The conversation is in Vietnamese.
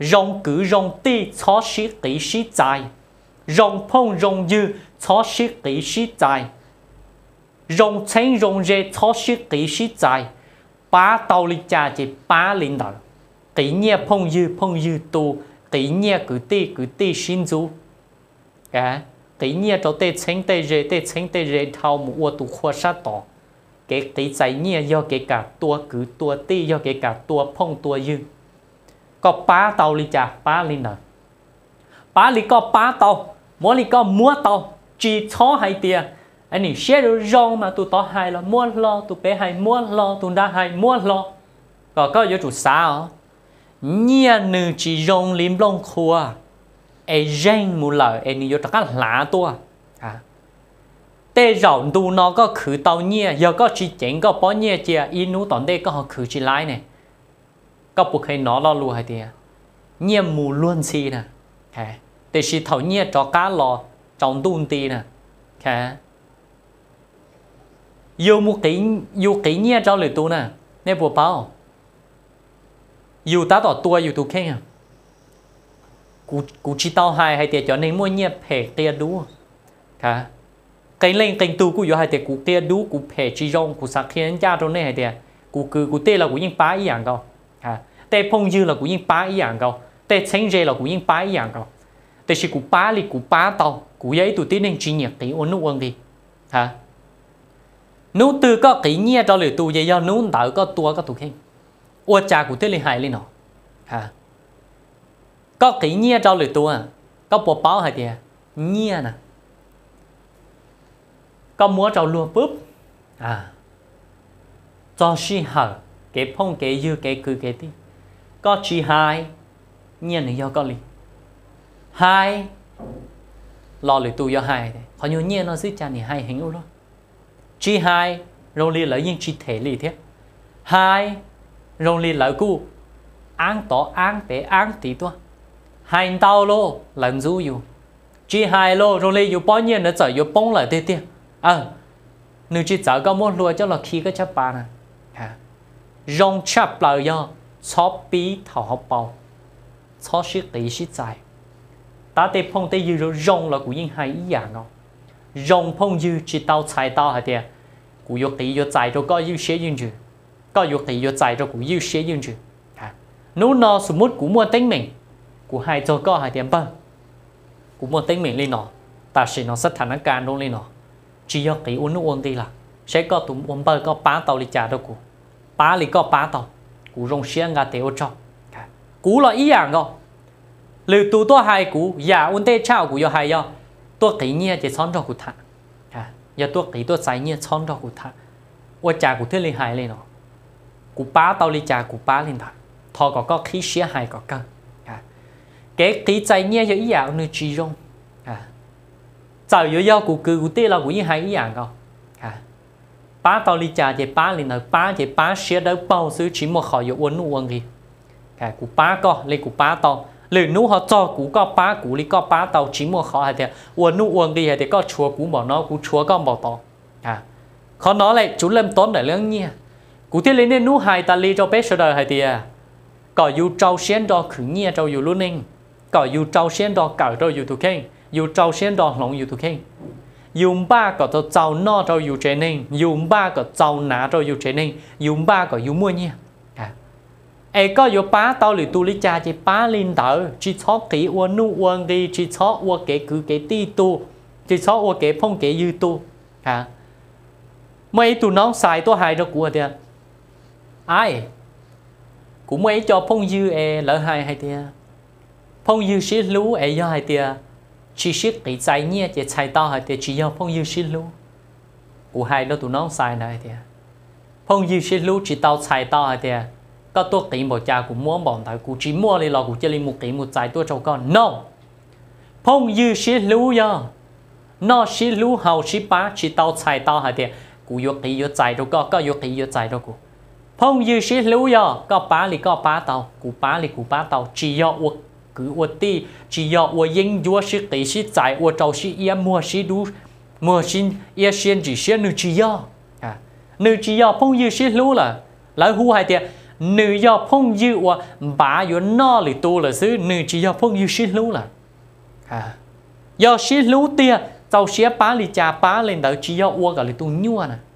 rong cử rong ti cho sĩ kỹ sĩ tài rong phong rong dư cho sĩ kỹ sĩ tài rong chén rong dê cho sĩ kỹ sĩ tài ba tàu lý cha chỉ ba linh đạo kỹ nhẹ phong dư phong dư tu kỹ nhẹ cử ti cử ti sinh chú à kỹ nhẹ cho tê chén tê dê tê chén tê dê thao một ô tu khoa sát tỏ cái kỹ chạy nhẹ do cái cả tua cử tua ti do cái cả tua phong tua dư có ba tàu li chả ba li nợ ba li có ba tàu mỗi li có mua tàu chỉ cho hai tiền anh ấy share được rong mà tụi tao hai là mua lo tụi bé hai mua lo tụi đa hai mua lo có có yếu chủ sao nhia nữ chỉ rong lim long khua ai rèn mua lợ anh nữ yếu tất cả lá tua à tê rong tu nó có khử tàu nhia giờ có chỉ chỉnh có bó nhia chia inu tòn đây có họ khử chỉ lái này cuộc hay nó lo lù hay thì nhiệm mù luôn si nè okay. thì chỉ thấu nhiệt cho cá lò trong tuôn tì nè okay. yêu một cái yêu cái nhiệt cho lời tu nè nè bộ bao yêu ta tỏ tua yêu tu khen à cú cú chỉ tao hai hay tiệt cho nên mua nhiệt phải tiệt đủ, cả cái lên cái tu của yêu hay tiệt cú tiệt đủ, cú phải chỉ rong cú sắc khiến cha trong này hay tiệt cú cứ cú tiệt là cú những phá ý dạng đâu à tê phong dư là cũng như ba ý dạng cầu tê chánh dê là cũng như ba ý dạng cầu tê chỉ cũng ba li cũng ba tàu cũng giấy tụi tiến nên chuyên nghiệp thì ôn nút ôn đi hả nút từ có kỹ nghĩa cho lời tụi vậy do nút tạo có tua có tụi khen ô cha của tê li hại lên nọ hả có kỹ nghĩa cho lời tụi à? có bộ báo hay tiền nghĩa nè có múa cho luôn búp à cho si hở cái phong cái dư cái cứ cái tí có chi hai nhiên là do có lý hai lo lời tu do hai thế nhiều nhiên nó dứt cha này hai hình luôn chi hai rồi lì lấy những chi thể lì thế hai rồi lì lấy cu ăn tỏ ăn tế ăn tí tua hai tao lô lần du dù chi hai lô rồi lì dù bao nhiên nó chở dù bông lại thế thế à ờ, nếu chỉ chở có muốn lùa cho là khi cái chấp bàn à rong chấp lại do cho bí thảo học bao cho sĩ tỷ sĩ tài ta để phong tây dư rồi rong là của yên hai ý à nó phong dư chỉ đào tài đào hả tiền của yêu tỷ yêu tài rồi có yêu sĩ yên chứ có yêu tỷ yêu tài rồi của yêu sĩ yên chứ nếu nó sum mút của mua tính mình của hay cho có hai tiền bơ, của mua tính mình lên nó ta sẽ nó sát thành cái luôn lên nó chỉ yêu tỷ uốn uốn đi là sẽ có tụm uốn bơ có bá tàu đi trả đâu của bá thì có bá tàu cú rong xiên gà tiêu cho cú là ý dạng à, không lưu tu to hai cú giả ôn tê chào cú yo hai yo tôi kỹ nhia chỉ xón cho cú ta, à giờ tôi kỹ tôi sai nhia xón cho cú ta, ô cha cú thế liền hai lên nó cú ba tao liền cha cú ba liền thả thọ có có khí xía hai có cân à cái kỹ sai nhia giờ ý dạng nơi chỉ rong à giờ yo yo cú cứ cú tê là cú ý hai ý dạng à, không ba tao li cha chế ba li nợ ba chế ba xe đỡ bao xứ chỉ một khỏi dụng uống uống gì cả cụ ba co li cụ ba to, lì nu họ cho cụ có ba cụ li có ba tao chỉ một khỏi hay thế uống nu uống gì hay thế có chúa cụ bỏ nó cụ chúa con bỏ to à khó nói lại chú lem tốn để lương nhia cụ tiên lên nên nu hai ta li cho bé sơ đời hay thế à có dù trâu xén đó khử nhia trâu dù luôn nên có dù trâu xén đó cởi trâu dù thuộc khen dù trâu xén đó lòng dù thuộc khen dùng ba có cho cháu nó cho dù trẻ nên dùng ba có cháu ná cho dù trẻ nên dùng ba có dùng mua nhé ai à. có dù ba tao lì tu lì cha chỉ ba linh tử chỉ cho kỹ uo nu uo đi chỉ cho uo kể cứ kể ti tu chỉ cho uo kể phong kể dư tu à mấy tụi nó xài tôi hại đó của tiền ai cũng mấy cho phong dư e lỡ hai hay tiền phong dư xí lú e do hai tiền chỉ ship cái trái nhia để trái to hay để chỉ nhau phong yêu ship luôn u hai đó tụi nó sai này thì phong yêu ship luôn chỉ tao trái to hay thì có tôi kỹ một cha cũng mua bọn thầy cũng chỉ mua đi lò cũng chơi đi một kỹ một trái tôi cho con no phong yêu ship luôn ya nó ship luôn hậu ship bá chỉ tao trái tao hay thì cũng yêu kỹ yêu trái đâu có có yêu kỹ yêu trái đâu cũng phong yêu ship luôn ya có bá thì có bá tao cũng bá thì cũng bá tao chỉ do uất cứ ô tì chỉ yếu ô yên dua sĩ tỷ sĩ giải ô trâu sĩ yên mua sĩ đu mua xin yên xin chỉ xin nữ chỉ yếu à, nữ chỉ yếu phong yêu sĩ lưu là lại hu hai tiệt nữ yếu phong yêu ô bà yếu no lì tu là xứ nữ chỉ yếu phong yêu sĩ lưu là à yếu sĩ lú tiệt trâu sĩ bá lì cha bá lên đỡ chỉ yếu ô cả lì tu nhua nè